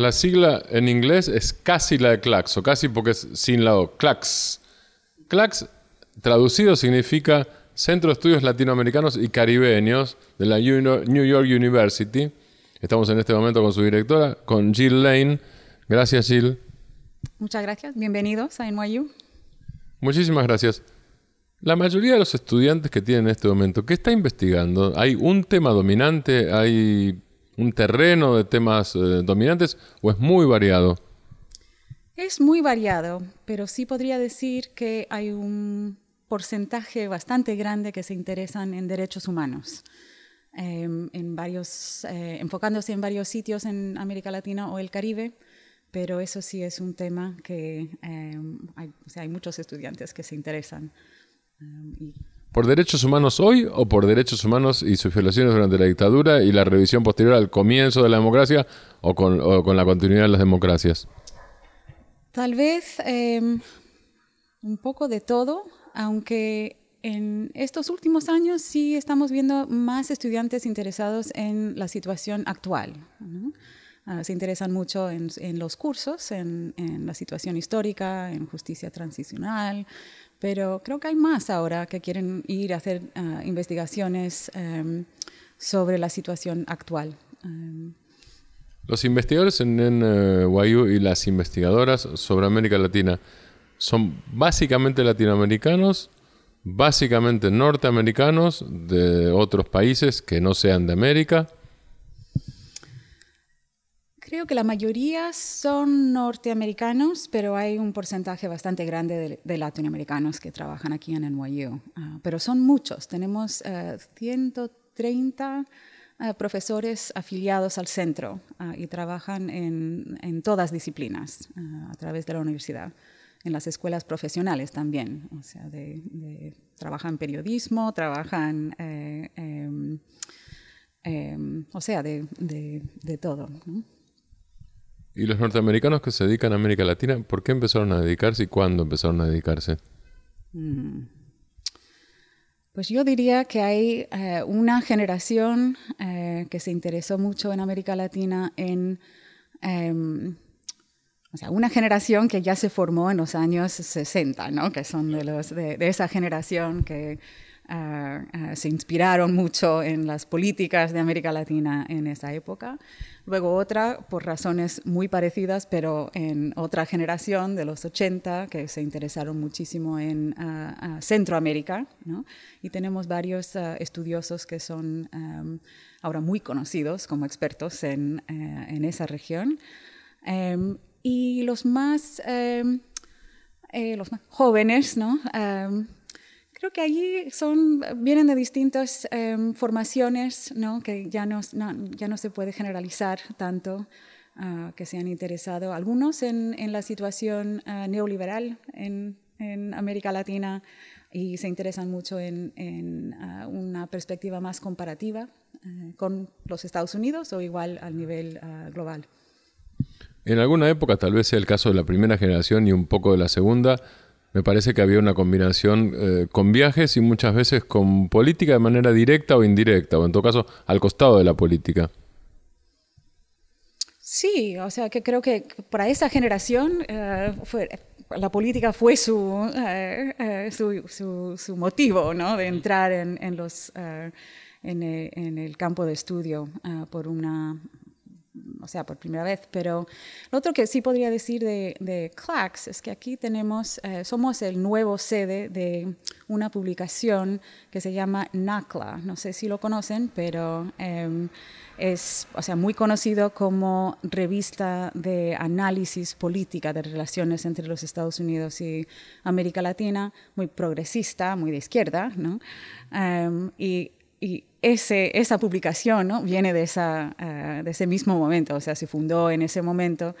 La sigla en inglés es casi la de clax, o casi porque es sin la clax. Clax, traducido, significa Centro de Estudios Latinoamericanos y Caribeños de la New York University. Estamos en este momento con su directora, con Jill Lane. Gracias, Jill. Muchas gracias. Bienvenidos a NYU. Muchísimas gracias. La mayoría de los estudiantes que tienen en este momento, ¿qué está investigando? ¿Hay un tema dominante? ¿Hay un terreno de temas eh, dominantes o es muy variado? Es muy variado, pero sí podría decir que hay un porcentaje bastante grande que se interesan en derechos humanos, em, en varios, eh, enfocándose en varios sitios en América Latina o el Caribe, pero eso sí es un tema que em, hay, muchos estudiantes que se interesan. Em, ¿Por derechos humanos hoy o por derechos humanos y sus violaciones durante la dictadura y la revisión posterior al comienzo de la democracia o con, la continuidad de las democracias? Tal vez em, un poco de todo, aunque en estos últimos años sí estamos viendo más estudiantes interesados en la situación actual. Ah, se interesan mucho en, los cursos, en, la situación histórica, en justicia transicional, pero creo que hay más ahora que quieren ir a hacer ah, investigaciones em, sobre la situación actual. Em, los investigadores en NYU eh, y las investigadoras sobre América Latina son básicamente latinoamericanos, básicamente norteamericanos de otros países que no sean de América. Creo que la mayoría son norteamericanos, pero hay un porcentaje bastante grande de, latinoamericanos que trabajan aquí en NYU. Ah, pero son muchos. Tenemos 130 eh, eh, profesores afiliados al centro ah, y trabajan en, todas disciplinas ah, a través de la universidad en las escuelas profesionales también. O sea, trabajan periodismo, trabajan, eh, em, em, o sea, de, de todo. ¿no? ¿Y los norteamericanos que se dedican a América Latina, por qué empezaron a dedicarse y cuándo empezaron a dedicarse? Mm. Pues yo diría que hay eh, una generación eh, que se interesó mucho en América Latina en... Em, o sea, una generación que ya se formó en los años 60, ¿no? Que son de, los, de esa generación que eh, eh, se inspiraron mucho en las políticas de América Latina en esa época. Luego otra, por razones muy parecidas, pero en otra generación de los 80, que se interesaron muchísimo en eh, Centroamérica. Y tenemos varios estudiosos que son ahora muy conocidos como expertos en, esa región. Em, y los más, em, los más jóvenes, ¿no? Em, Creo que allí son, vienen de distintas em, formaciones, ¿no? que ya no, ya no se puede generalizar tanto, ah, que se han interesado algunos en, la situación ah, neoliberal en, América Latina y se interesan mucho en, ah, una perspectiva más comparativa eh, con los Estados Unidos o igual al nivel global. En alguna época, tal vez sea el caso de la primera generación y un poco de la segunda, me parece que había una combinación eh, con viajes y muchas veces con política de manera directa o indirecta, o en todo caso al costado de la política. Sí, o sea que creo que para esa generación eh, la política fue eh, su, su, su, motivo ¿no? de entrar en, los, en, el, campo de estudio por una o sea, por primera vez. Pero lo otro que sí podría decir de, de Clax es que aquí tenemos, eh, somos el nuevo sede de una publicación que se llama NACLA. No sé si lo conocen, pero em, es, o sea, muy conocido como revista de análisis política de relaciones entre los Estados Unidos y América Latina, muy progresista, muy de izquierda, ¿no? Em, y, y esa publicación viene ah, de, ese mismo momento, o sea, se fundó en ese momento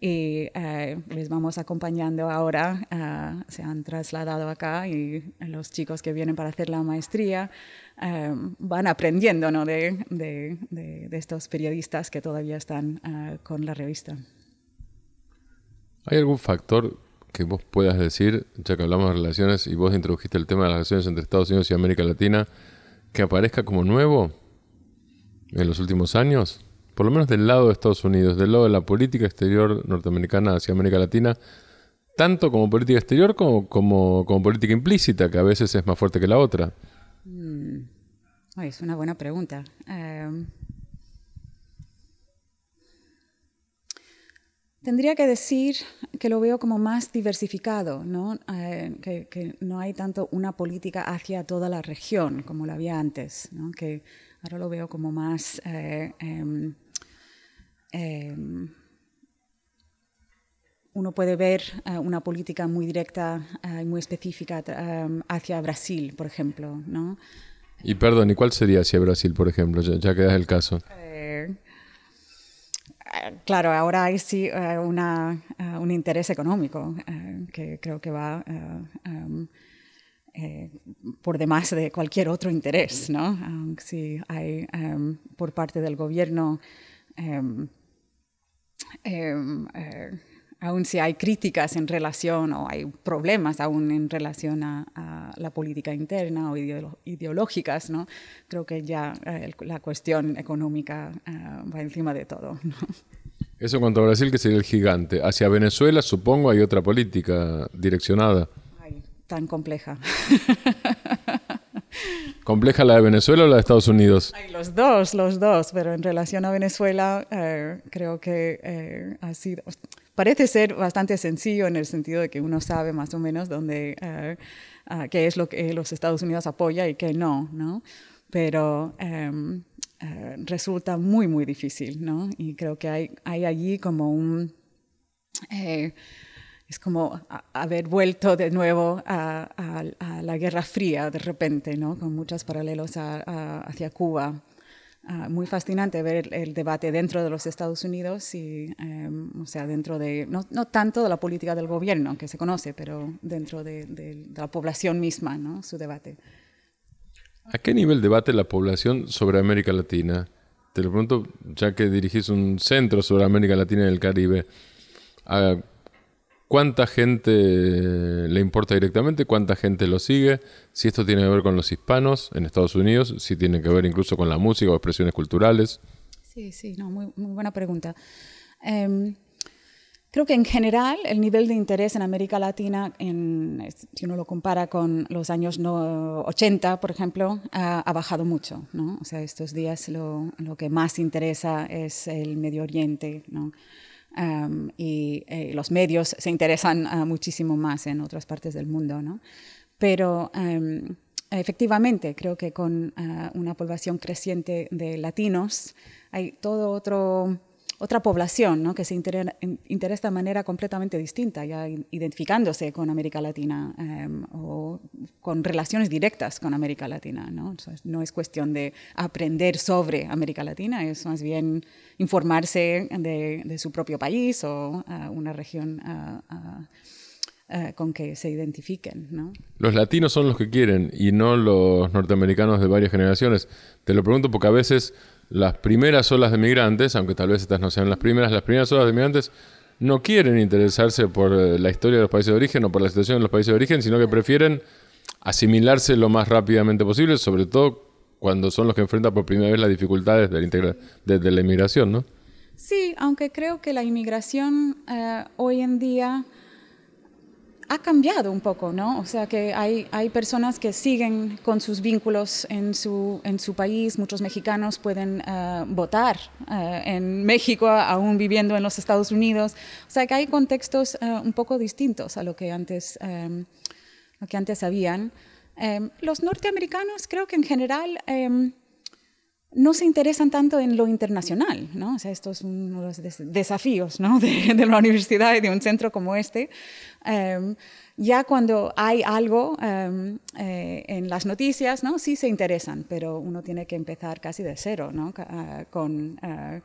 y ah, les vamos acompañando ahora, ah, se han trasladado acá y los chicos que vienen para hacer la maestría van aprendiendo de, estos periodistas que todavía están con la revista. ¿Hay algún factor que vos puedas decir, ya que hablamos de relaciones y vos introdujiste el tema de las relaciones entre Estados Unidos y América Latina, que aparezca como nuevo en los últimos años, por lo menos del lado de Estados Unidos, del lado de la política exterior norteamericana hacia América Latina, tanto como política exterior como, como, como política implícita, que a veces es más fuerte que la otra. Mm. es una buena pregunta. Eh, Tendría que decir que lo veo como más diversificado, ¿no? Eh, que, no hay tanto una política hacia toda la región como la había antes, ¿no? que ahora lo veo como más eh, em, em, uno puede ver eh, una política muy directa y muy específica hacia Brasil, por ejemplo. Y perdón, ¿y cuál sería hacia Brasil, por ejemplo? Ya, ya que es el caso. Claro, ahora hay sí eh, eh, un interés económico eh, que creo que va em, por demás de cualquier otro interés, ¿no? Em, si hay em, por parte del gobierno aun si hay críticas en relación o hay problemas aún en relación a, la política interna o ideológicas, ¿no? creo que ya eh, la cuestión económica eh, va encima de todo. Eso en cuanto a Brasil, que sería el gigante. Hacia Venezuela, supongo, hay otra política direccionada. Ay, tan compleja. ¿Compleja la de Venezuela o la de Estados Unidos? los dos, los dos, pero en relación a Venezuela eh, creo que ha sido parece ser bastante sencillo en el sentido de que uno sabe más o menos dónde, eh, ah, qué es lo que los Estados Unidos apoya y qué no, ¿no? Pero em, eh, resulta muy, muy difícil, ¿no? Y creo que hay, hay allí como un... Eh, es como haber vuelto de nuevo a, la Guerra Fría de repente, ¿no? Con muchos paralelos hacia Cuba. Ah, muy fascinante ver el, debate dentro de los Estados Unidos y, em, o sea, dentro de, no, tanto de la política del gobierno que se conoce, pero dentro de, la población misma, ¿no? Su debate. ¿A qué nivel debate la población sobre América Latina? Te lo pregunto, ya que dirigís un centro sobre América Latina y el Caribe cuánta gente le importa directamente, cuánta gente lo sigue, si esto tiene que ver con los hispanos en Estados Unidos, si tiene que ver incluso con la música o expresiones culturales. Sí, sí, no, muy, buena pregunta. Em, creo que en general el nivel de interés en América Latina, si uno lo compara con los años 80, por ejemplo, ha, bajado mucho. ¿no? O sea, estos días lo, lo, que más interesa es el Medio Oriente. ¿no? y eh, los medios se interesan ah, muchísimo más en otras partes del mundo, ¿no? Pero efectivamente, creo que con ah, una población creciente de latinos hay todo otro otra población ¿no? que se interesa de manera completamente distinta, ya identificándose con América Latina em, o con relaciones directas con América Latina. ¿no? ¿no? es cuestión de aprender sobre América Latina, es más bien informarse de, su propio país o una región. con que se identifiquen. Los latinos son los que quieren y no los norteamericanos de varias generaciones. Te lo pregunto porque a veces las primeras olas de migrantes, aunque tal vez estas no sean las primeras, las primeras olas de migrantes no quieren interesarse por eh, la historia de los países de origen o por la situación de los países de origen, sino que prefieren asimilarse lo más rápidamente posible, sobre todo cuando son los que enfrentan por primera vez las dificultades de la, la inmigración, ¿no? Sí, aunque creo que la inmigración eh, hoy en día ha cambiado un poco, ¿no? O sea que hay, hay personas que siguen con sus vínculos en su, en su país, muchos mexicanos pueden eh, votar eh, en México aún viviendo en los Estados Unidos. O sea que hay contextos eh, un poco distintos a lo que antes, em, lo que antes habían. Em, los norteamericanos creo que en general... Em, no se interesan tanto en lo internacional, ¿no? O sea, esto es uno de los desafíos de, la universidad y de un centro como este. Em, ya cuando hay algo em, eh, en las noticias, Sí se interesan, pero uno tiene que empezar casi de cero, ah, con... Ah,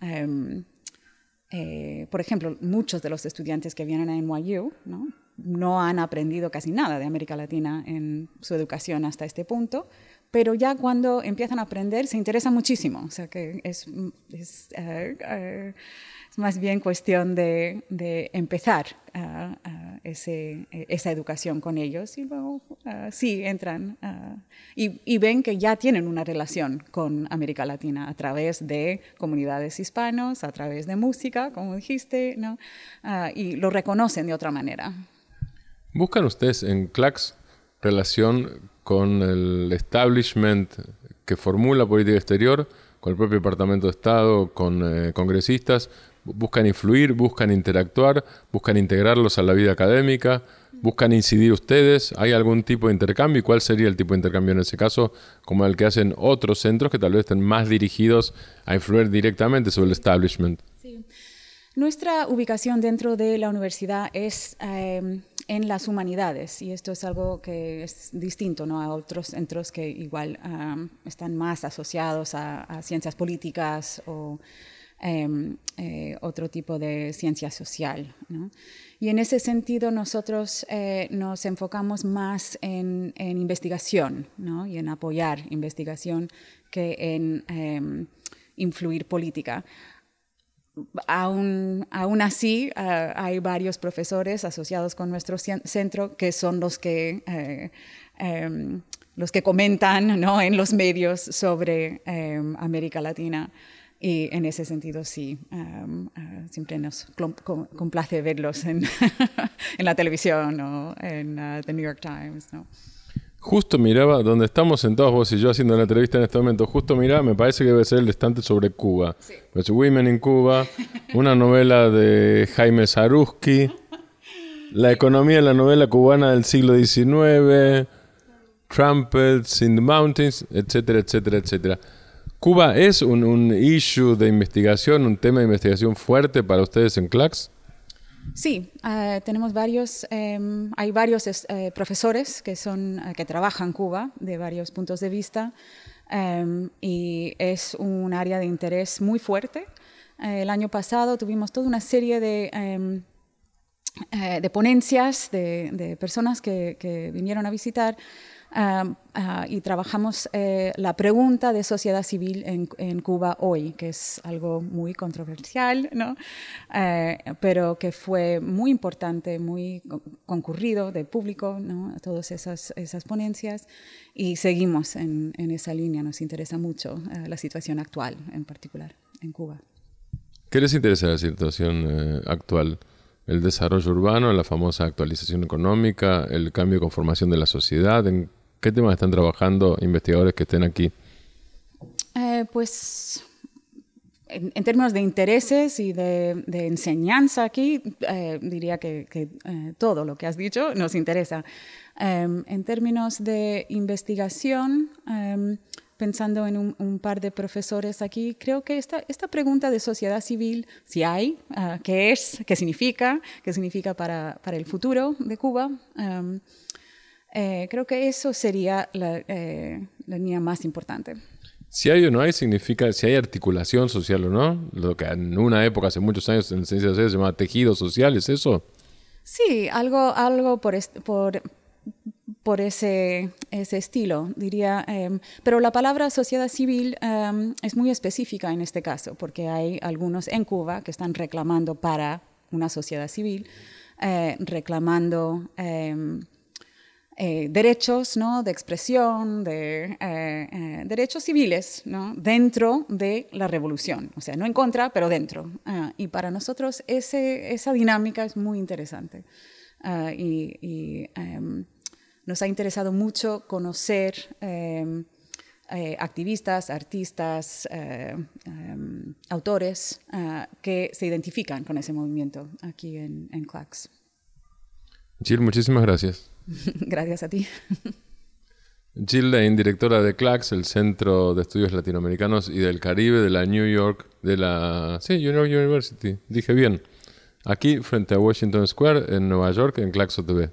em, eh, por ejemplo, muchos de los estudiantes que vienen a NYU no han aprendido casi nada de América Latina en su educación hasta este punto pero ya cuando empiezan a aprender se interesan muchísimo, o sea que es, eh, eh, más bien cuestión de, empezar esa educación con ellos y luego eh, sí entran y, ven que ya tienen una relación con América Latina a través de comunidades hispanos, a través de música, como dijiste, ¿no? Ah, y lo reconocen de otra manera. ¿Buscan ustedes en CLACS relación con el establishment que formula política exterior, con el propio Departamento de Estado, con eh, congresistas, buscan influir, buscan interactuar, buscan integrarlos a la vida académica, buscan incidir ustedes, ¿hay algún tipo de intercambio? ¿Y cuál sería el tipo de intercambio en ese caso, como el que hacen otros centros que tal vez estén más dirigidos a influir directamente sobre el establishment? Nuestra ubicación dentro de la universidad es... Em, en las humanidades, y esto es algo que es distinto ¿no? a otros centros que igual están más asociados a, ciencias políticas o em, eh, otro tipo de ciencia social. ¿no? Y en ese sentido nosotros eh, nos enfocamos más en, investigación ¿no? y en apoyar investigación que en... Em, influir política. Aún, así, ah, hay varios profesores asociados con nuestro centro que son los que, eh, em, los que comentan ¿no? en los medios sobre em, América Latina. Y en ese sentido, sí, em, eh, siempre nos complace verlos en, la televisión o en eh, The New York Times. Justo miraba, donde estamos sentados vos y yo haciendo la entrevista en este momento, justo miraba, me parece que debe ser el estante sobre Cuba. Sí. Women in Cuba, una novela de Jaime Saruski, La economía de la novela cubana del siglo XIX, Trumpets in the Mountains, etcétera, etcétera, etcétera. ¿Cuba es un, un issue de investigación, un tema de investigación fuerte para ustedes en CLACS? Sí, ah, tenemos varios, em, hay varios eh, profesores que, son, eh, que trabajan Cuba de varios puntos de vista em, y es un área de interés muy fuerte. Eh, el año pasado tuvimos toda una serie de, em, de ponencias de, personas que, vinieron a visitar Ah, y trabajamos eh, la pregunta de sociedad civil en, en, Cuba hoy, que es algo muy controversial, ¿no? Eh, pero que fue muy importante, muy concurrido de público, ¿no? todas esas, esas, ponencias, y seguimos en, en, esa línea, nos interesa mucho eh, la situación actual en particular en Cuba. ¿Qué les interesa la situación actual? el desarrollo urbano, la famosa actualización económica, el cambio de conformación de la sociedad. ¿En ¿Qué temas están trabajando investigadores que estén aquí? Eh, pues en, términos de intereses y de, enseñanza aquí, eh, diría que, eh, todo lo que has dicho nos interesa. Em, en términos de investigación, em, pensando en un, par de profesores aquí, creo que esta, esta pregunta de sociedad civil, si hay, ah, qué es, qué significa, qué significa para, para el futuro de Cuba, em, eh, creo que eso sería eh, la, línea más importante. Si hay o no hay, significa si hay articulación social o no. Lo que en una época, hace muchos años, en ciencias sociales se llamaba tejido social, ¿es eso? Sí, algo, algo por, por, por ese, ese estilo, diría. Em, pero la palabra sociedad civil em, es muy específica en este caso, porque hay algunos en Cuba que están reclamando para una sociedad civil, eh, reclamando... Em, eh, derechos de expresión, de eh, eh, derechos civiles dentro de la revolución. O sea, no en contra, pero dentro. Ah, y para nosotros esa dinámica es muy interesante. Ah, y, em, nos ha interesado mucho conocer em, activistas, artistas, em, autores ah, que se identifican con ese movimiento aquí en, Clax. CLACS. muchísimas gracias. Gracias a ti. Jill Lane, directora de Clax, el Centro de Estudios Latinoamericanos y del Caribe de la New York, de la sí, University, dije bien, aquí frente a Washington Square, en Nueva York, en Claxo TV.